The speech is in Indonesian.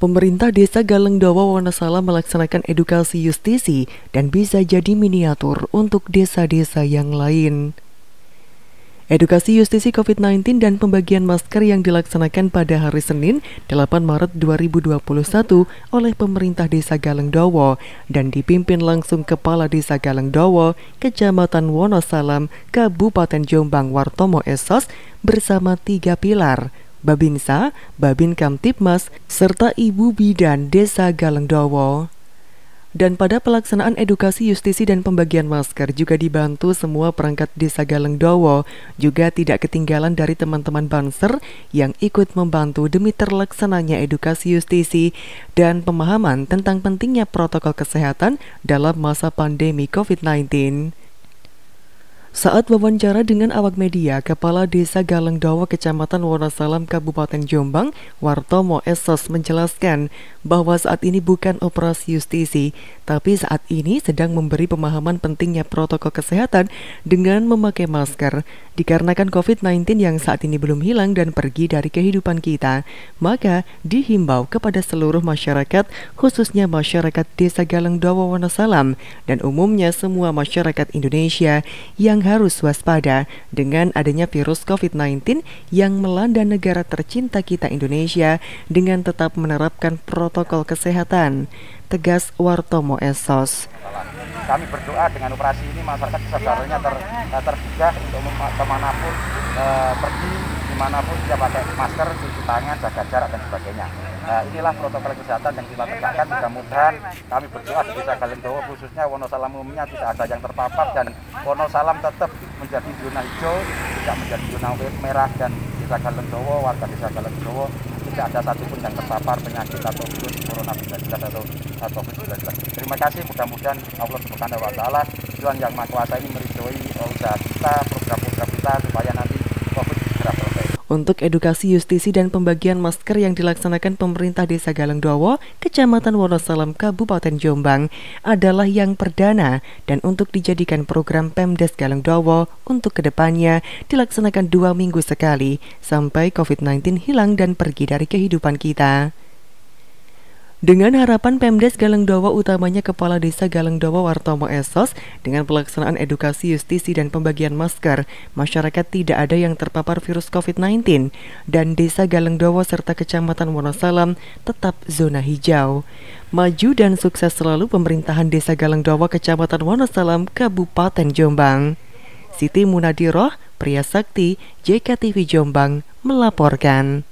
Pemerintah Desa Galeng Galengdawa Wonosala melaksanakan edukasi justisi dan bisa jadi miniatur untuk desa-desa yang lain. Edukasi justisi COVID-19 dan pembagian masker yang dilaksanakan pada hari Senin 8 Maret 2021 oleh pemerintah Desa Galeng Dawo dan dipimpin langsung Kepala Desa Galeng Dawo, Kecamatan Wonosalam, Kabupaten Jombang Wartomo Esos bersama tiga pilar – Babinsa, Babin Kamtipmas, serta Ibu Bidan Desa Galengdowo. Dan pada pelaksanaan edukasi justisi dan pembagian masker juga dibantu semua perangkat desa Galengdowo, juga tidak ketinggalan dari teman-teman Banser yang ikut membantu demi terlaksananya edukasi justisi dan pemahaman tentang pentingnya protokol kesehatan dalam masa pandemi COVID-19. Saat wawancara dengan awak media, Kepala Desa Galengdawa Kecamatan Wonosalam Kabupaten Jombang, Wartomo Esos menjelaskan bahwa saat ini bukan operasi justisi, tapi saat ini sedang memberi pemahaman pentingnya protokol kesehatan dengan memakai masker. Dikarenakan COVID-19 yang saat ini belum hilang dan pergi dari kehidupan kita, maka dihimbau kepada seluruh masyarakat, khususnya masyarakat Desa Galengdawa Wonosalam dan umumnya semua masyarakat Indonesia yang yang harus waspada dengan adanya virus COVID-19 yang melanda negara tercinta kita Indonesia dengan tetap menerapkan protokol kesehatan, tegas Wartomo Esos. Kami berdoa dengan operasi ini masyarakat kesadarannya ter, terbuka untuk kemanapun eh, pergi kemanapun kita pakai masker, cuci tangan, jaga jarak dan sebagainya. Nah, inilah protokol kesehatan yang kita tegakkan. Mudah-mudahan kami berdoa di Desa Galengdowo khususnya Wonosalam umumnya tidak ada yang terpapar dan Wonosalam tetap menjadi zona hijau, tidak menjadi zona merah dan Desa Galengdowo, warga Desa Galengdowo tidak ada satupun yang terpapar penyakit atau virus corona atau atau virus 19 Terima kasih, mudah-mudahan Allah Subhanahu wa taala Tuhan yang Maha Kuasa ini meridhoi usaha kita, program-program kita supaya nanti untuk edukasi justisi dan pembagian masker yang dilaksanakan pemerintah Desa Galengdowo, Kecamatan Wonosalam, Kabupaten Jombang adalah yang perdana dan untuk dijadikan program Pemdes Galengdowo untuk kedepannya dilaksanakan dua minggu sekali sampai COVID-19 hilang dan pergi dari kehidupan kita. Dengan harapan Pemdes Galengdowo utamanya Kepala Desa Galengdowo Wartomo Esos dengan pelaksanaan edukasi justisi dan pembagian masker, masyarakat tidak ada yang terpapar virus COVID-19 dan Desa Galengdowo serta Kecamatan Wonosalam tetap zona hijau. Maju dan sukses selalu pemerintahan Desa Galengdowo Kecamatan Wonosalam Kabupaten Jombang. Siti Munadiroh, Pria Sakti, JKTV Jombang melaporkan.